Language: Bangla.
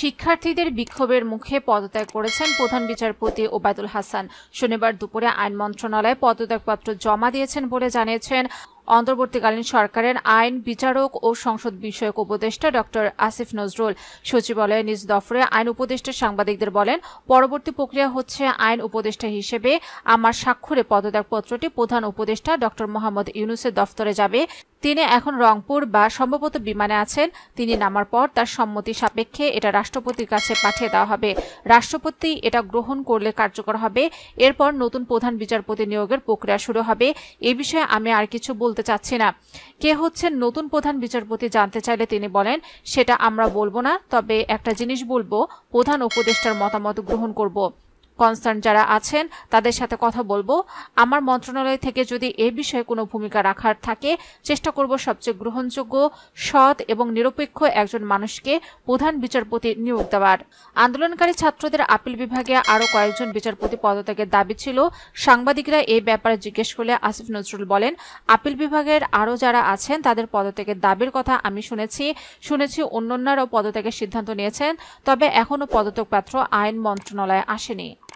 শিক্ষার্থীদের বিক্ষোভের মুখে পদত্যাগ করেছেন প্রধান বিচারপতি ওবায়দুল হাসান শনিবার দুপুরে আইন মন্ত্রণালয়ে পদত্যাগপত্র জমা দিয়েছেন বলে জানিয়েছেন অন্তর্বর্তীকালীন সরকারের আইন বিচারক ও সংসদ বিষয়ক উপদেষ্টা ডক্টর আসিফ নজরুল সচিবালয়ে নিজ দফরে আইন উপদেষ্টা সাংবাদিকদের বলেন পরবর্তী প্রক্রিয়া হচ্ছে আইন উপদেষ্টা হিসেবে আমার স্বাক্ষরে পদত্যাগপত্রটি প্রধান উপদেষ্টা ডক্টর মোহাম্মদ ইউনুসের দফতরে যাবে তিনি এখন রংপুর বা সম্ভবত বিমানে আছেন তিনি নামার পর তার সম্মতি সাপেক্ষে এটা রাষ্ট্রপতির কাছে পাঠিয়ে দেওয়া হবে রাষ্ট্রপতি এটা গ্রহণ করলে কার্যকর হবে এরপর নতুন প্রধান বিচারপতি নিয়োগের প্রক্রিয়া শুরু হবে এ বিষয়ে আমি আর কিছু বলতে চাচ্ছি না কে হচ্ছেন নতুন প্রধান বিচারপতি জানতে চাইলে তিনি বলেন সেটা আমরা বলবো না তবে একটা জিনিস বলবো প্রধান উপদেষ্টার মতামত গ্রহণ করব কনসার্ন যারা আছেন তাদের সাথে কথা বলবো আমার মন্ত্রণালয় থেকে যদি এ বিষয়ে কোনো ভূমিকা রাখার থাকে চেষ্টা করব সবচেয়ে গ্রহণযোগ্য সৎ এবং নিরপেক্ষ একজন মানুষকে প্রধান বিচারপতি নিয়োগ দেওয়ার আন্দোলনকারী ছাত্রদের আপিল বিভাগে আরও কয়েকজন বিচারপতি পদত্যাগের দাবি ছিল সাংবাদিকরা এই ব্যাপারে জিজ্ঞেস করলে আসিফ নজরুল বলেন আপিল বিভাগের আরও যারা আছেন তাদের পদত্যাগের দাবির কথা আমি শুনেছি শুনেছি অন্যান্যরাও পদত্যাগের সিদ্ধান্ত নিয়েছেন তবে এখনও পদত্যাগপত্র আইন মন্ত্রণালয়ে আসেনি